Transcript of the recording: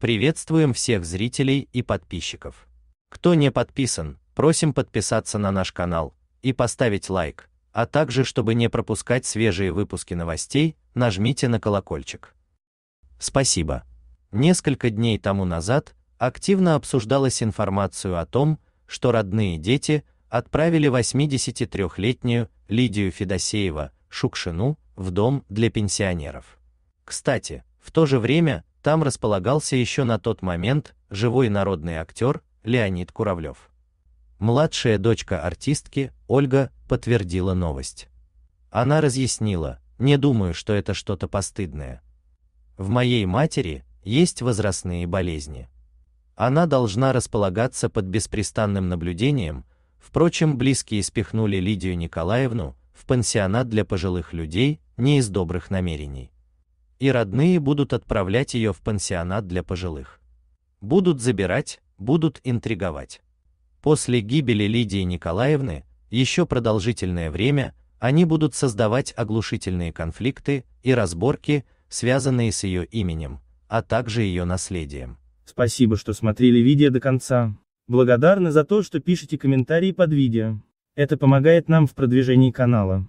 Приветствуем всех зрителей и подписчиков. Кто не подписан, просим подписаться на наш канал и поставить лайк, а также, чтобы не пропускать свежие выпуски новостей, нажмите на колокольчик. Спасибо. Несколько дней тому назад активно обсуждалась информацию о том, что родные дети отправили 83-летнюю Лидию Федосеева Шукшину в дом для пенсионеров. Кстати, в то же время там располагался еще на тот момент живой народный актер Леонид Куравлев. Младшая дочка артистки, Ольга, подтвердила новость. Она разъяснила, не думаю, что это что-то постыдное. В моей матери есть возрастные болезни. Она должна располагаться под беспрестанным наблюдением, впрочем, близкие спихнули Лидию Николаевну в пансионат для пожилых людей не из добрых намерений и родные будут отправлять ее в пансионат для пожилых. Будут забирать, будут интриговать. После гибели Лидии Николаевны, еще продолжительное время, они будут создавать оглушительные конфликты и разборки, связанные с ее именем, а также ее наследием. Спасибо, что смотрели видео до конца. Благодарны за то, что пишете комментарии под видео. Это помогает нам в продвижении канала.